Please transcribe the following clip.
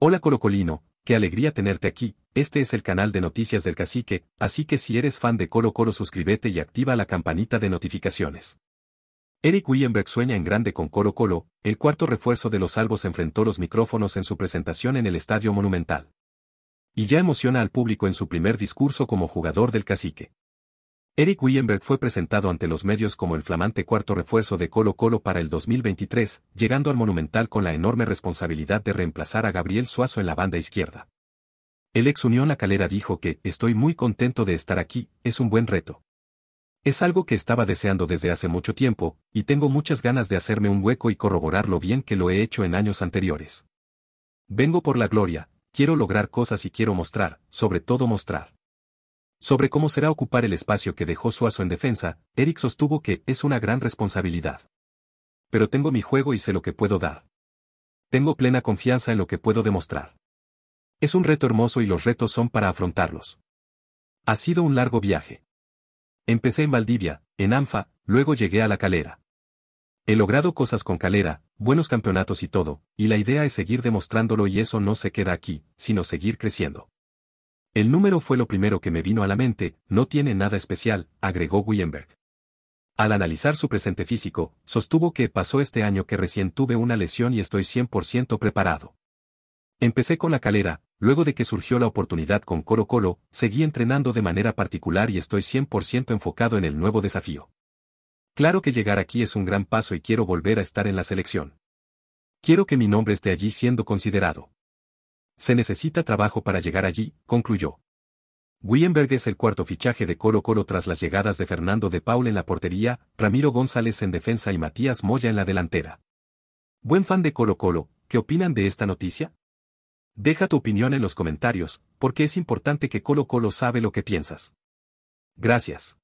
Hola Colocolino, qué alegría tenerte aquí, este es el canal de noticias del cacique, así que si eres fan de Colo Colo suscríbete y activa la campanita de notificaciones. Eric Wienberg sueña en grande con Colo Colo, el cuarto refuerzo de los albos enfrentó los micrófonos en su presentación en el Estadio Monumental. Y ya emociona al público en su primer discurso como jugador del cacique. Eric Wienberg fue presentado ante los medios como el flamante cuarto refuerzo de Colo Colo para el 2023, llegando al Monumental con la enorme responsabilidad de reemplazar a Gabriel Suazo en la banda izquierda. El ex Unión La Calera dijo que, estoy muy contento de estar aquí, es un buen reto. Es algo que estaba deseando desde hace mucho tiempo, y tengo muchas ganas de hacerme un hueco y corroborar lo bien que lo he hecho en años anteriores. Vengo por la gloria, quiero lograr cosas y quiero mostrar, sobre todo mostrar. Sobre cómo será ocupar el espacio que dejó Suazo en defensa, Eric sostuvo que es una gran responsabilidad. Pero tengo mi juego y sé lo que puedo dar. Tengo plena confianza en lo que puedo demostrar. Es un reto hermoso y los retos son para afrontarlos. Ha sido un largo viaje. Empecé en Valdivia, en ANFA, luego llegué a la calera. He logrado cosas con calera, buenos campeonatos y todo, y la idea es seguir demostrándolo y eso no se queda aquí, sino seguir creciendo. El número fue lo primero que me vino a la mente, no tiene nada especial, agregó Wienberg. Al analizar su presente físico, sostuvo que pasó este año que recién tuve una lesión y estoy 100% preparado. Empecé con la calera, luego de que surgió la oportunidad con Colo Colo, seguí entrenando de manera particular y estoy 100% enfocado en el nuevo desafío. Claro que llegar aquí es un gran paso y quiero volver a estar en la selección. Quiero que mi nombre esté allí siendo considerado. Se necesita trabajo para llegar allí, concluyó. Wienberg es el cuarto fichaje de Coro Colo tras las llegadas de Fernando de Paul en la portería, Ramiro González en defensa y Matías Moya en la delantera. Buen fan de Colo Colo, ¿qué opinan de esta noticia? Deja tu opinión en los comentarios, porque es importante que Colo Colo sabe lo que piensas. Gracias.